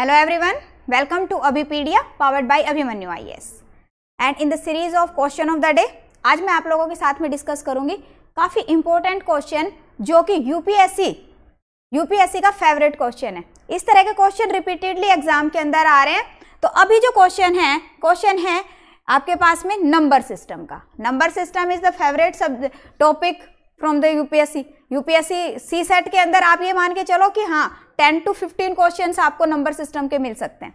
Hello everyone, welcome to Abhipedia powered by Abhimanyu IS. And in the series of question of the day आज मैं आप लोगों के साथ में डिस्कस करूंगी काफ़ी इंपॉर्टेंट क्वेश्चन जो कि यूपीएससी यूपीएससी का फेवरेट क्वेश्चन है इस तरह के क्वेश्चन रिपीटेडली एग्जाम के अंदर आ रहे हैं तो अभी जो क्वेश्चन है क्वेश्चन है आपके पास में नंबर सिस्टम का number system is the favourite sub topic from the UPSC UPSC CSAT के अंदर आप ये मान के चलो कि हाँ टेन टू फिफ्टीन क्वेश्चन आपको नंबर सिस्टम के मिल सकते हैं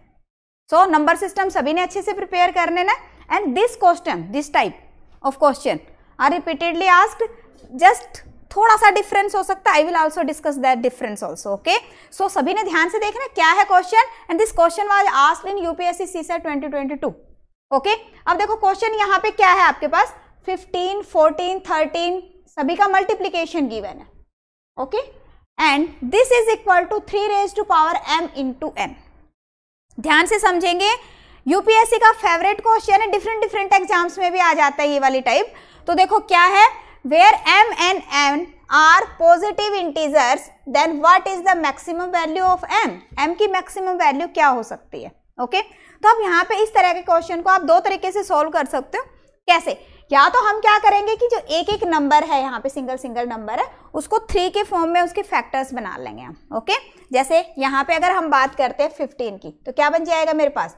सो नंबर सिस्टम सभी ने अच्छे से प्रिपेयर करने ना and this question this type of question are repeatedly asked just थोड़ा सा डिफरेंस हो सकता है I will also discuss that difference also okay so सभी ने ध्यान से देखना क्या है question and this question was asked in UPSC CSAT twenty okay अब देखो क्वेश्चन यहाँ पे क्या है आपके पास 15, 14, 13, सभी का मल्टीप्लीकेशन गिवन है okay and this is equal to three raise to power M into N ध्यान से समझेंगे यूपीएससी का फेवरेट क्वेश्चन है डिफरेंट डिफरेंट एग्जाम्स में भी आ जाता है ये वाली टाइप तो देखो क्या है where m and n are positive integers then what is the maximum value of m m की मैक्सिमम वैल्यू क्या हो सकती है ओके okay? तो अब यहाँ पे इस तरह के क्वेश्चन को आप दो तरीके से सॉल्व कर सकते हो कैसे या तो हम क्या करेंगे कि जो एक एक नंबर है यहाँ पे सिंगल सिंगल नंबर है उसको थ्री के फॉर्म में उसके फैक्टर्स बना लेंगे हम ओके जैसे यहाँ पे अगर हम बात करते हैं फिफ्टीन की तो क्या बन जाएगा मेरे पास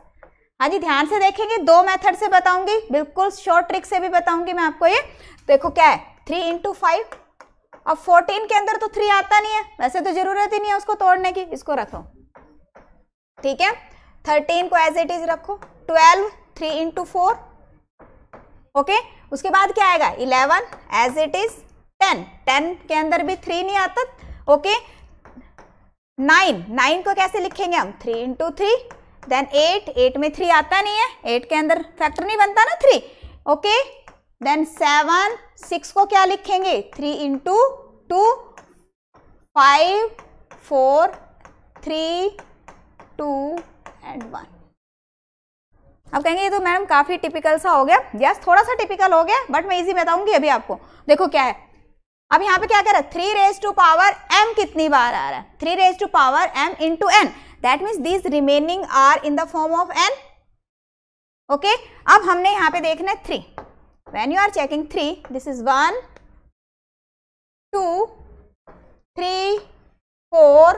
हाँ जी ध्यान से देखेंगे दो मेथड से बताऊंगी बिल्कुल शॉर्ट ट्रिक से भी बताऊंगी मैं आपको ये देखो क्या है थ्री इंटू फाइव अब फोर्टीन के अंदर तो थ्री आता नहीं है वैसे तो जरूरत ही नहीं है उसको तोड़ने की इसको रखो ठीक है थर्टीन को एज इट इज रखो twelve three into four okay उसके बाद क्या आएगा eleven as it is ten ten के अंदर भी थ्री नहीं आता ओके नाइन नाइन को कैसे लिखेंगे हम three into three then eight eight में थ्री आता नहीं है एट के अंदर फैक्टर नहीं बनता ना three okay then seven six को क्या लिखेंगे three into two five four three two and one आप कहेंगे ये तो मैडम काफ़ी टिपिकल सा हो गया यस थोड़ा सा टिपिकल हो गया बट मैं इजी बताऊंगी अभी आपको देखो क्या है अब यहाँ पे क्या कर रहा है three raise to power M कितनी बार आ रहा है three raise to power M to N that mean this remaining are in the form of N okay अब हमने यहाँ पे देखना है three when you are checking three this is one two three four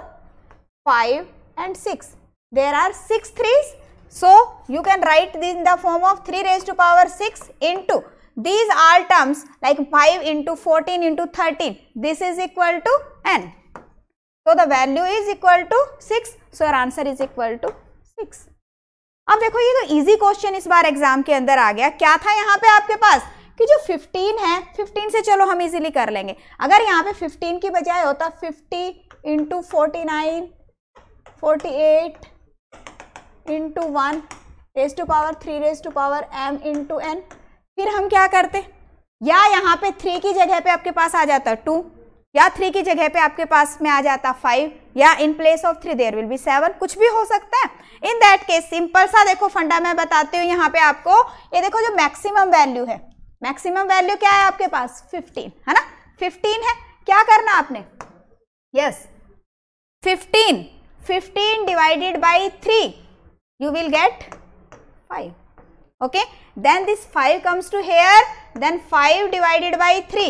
five and six there are six threes So you can write this in the form of 3 raised to power 6 into these all terms like 5 into 14 into 13 this is equal to n. So the value is equal to 6 so your answer is equal to 6. अब देखो ये तो easy question इस बार exam के अंदर आ गया क्या था यहाँ पे आपके पास कि जो 15 है 15 से चलो हम इजीली कर लेंगे अगर यहाँ पे 15 की बजाय होता 50 into forty nine forty into one raise to power three raise to power M into N फिर हम क्या करते या यहाँ पे थ्री की जगह पे आपके पास आ जाता टू या थ्री की जगह पे आपके पास में आ जाता फाइव या in place of three there will be seven कुछ भी हो सकता है इन दैट केस सिंपल सा देखो फंडा मैं बताती हूँ यहाँ पे आपको ये देखो जो मैक्सिमम वैल्यू है मैक्सिमम वैल्यू क्या है आपके पास फिफ्टीन है ना फिफ्टीन है क्या करना आपने yes fifteen fifteen divided by three you will get 5 okay then this 5 comes to here then 5 divided by 3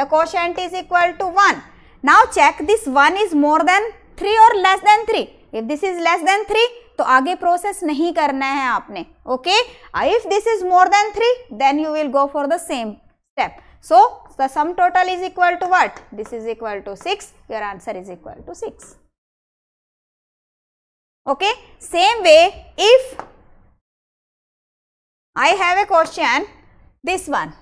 the quotient is equal to 1 now check this 1 is more than 3 or less than 3 if this is less than 3 to aage process nahi karna hai aapne okay uh, if this is more than 3 then you will go for the same step so the sum total is equal to what this is equal to 6 your answer is equal to 6 okay same way if i have a question this one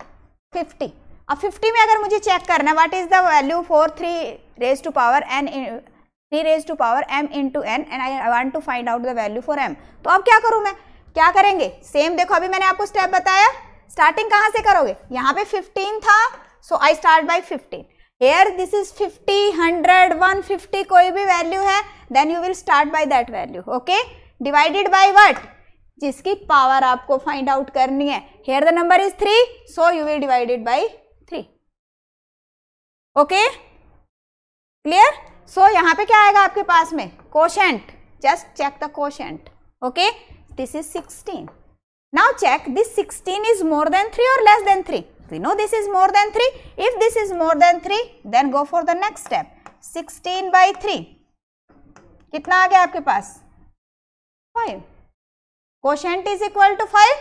50 अब 50 में अगर मुझे check करना है what is the value four three raise to power N three raise to power M into N and I want to find out the value for M तो अब क्या करूँ मैं क्या करेंगे सेम देखो अभी मैंने आपको स्टेप बताया स्टार्टिंग कहाँ से करोगे यहाँ पे 15 था so I start by 15 here this is 50 100 150 कोई भी वैल्यू है then you will start by that value okay divided by what जिसकी पावर आपको फाइंड आउट करनी है here the number is three so you will divided by three okay clear so यहां पे क्या आएगा आपके पास में quotient just check the quotient okay this is sixteen now check this sixteen is more than three और less than three we know this is more than 3 if this is more than 3 then go for the next step 16 by 3 कितना आ गया आपके पास five quotient is equal to five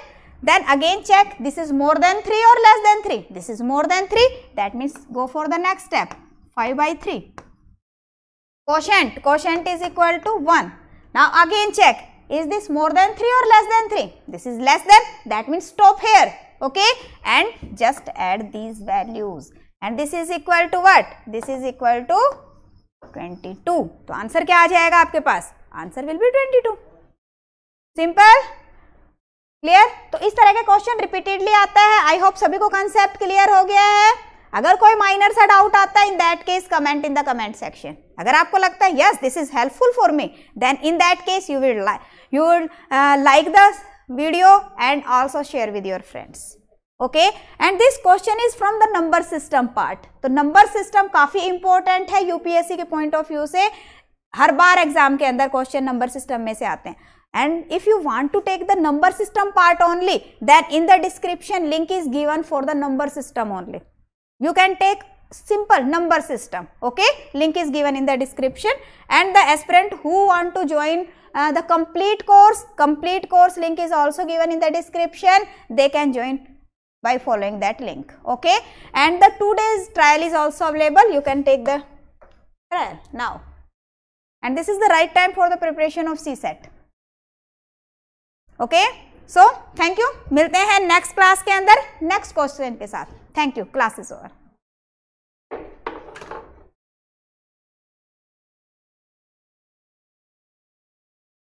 then again check this is more than three और less than three this is more than three that means go for the next step five by three quotient quotient is equal to one now again check is this more than three और less than three this is less than that means stop here okay and just add these values and this is equal to what this is equal to twenty two तो answer क्या आ जाएगा आपके पास answer will be twenty two simple clear तो इस तरह के क्वेश्चन रिपीटेडली आता है आई होप सभी को कंसेप्ट क्लियर हो गया है अगर कोई माइनर सा डाउट आता है in that case comment in the comment section अगर आपको लगता है yes this is helpful for me then in that case you will you will like the video and also share with your friends okay and this question is from the number system part तो number system काफी important है UPSC के point of view से हर बार exam के अंदर question number system में से आते हैं and if you want to take the number system part only then in the description link is given for the number system only you can take simple number system okay link is given in the description and the aspirant who want to join the complete course complete course link is also given in the description they can join by following that link okay and the two days trial is also available you can take the trial now and this is the right time for the preparation of CSET okay so thank you milte hain next class ke andar next question ke sath thank you class is over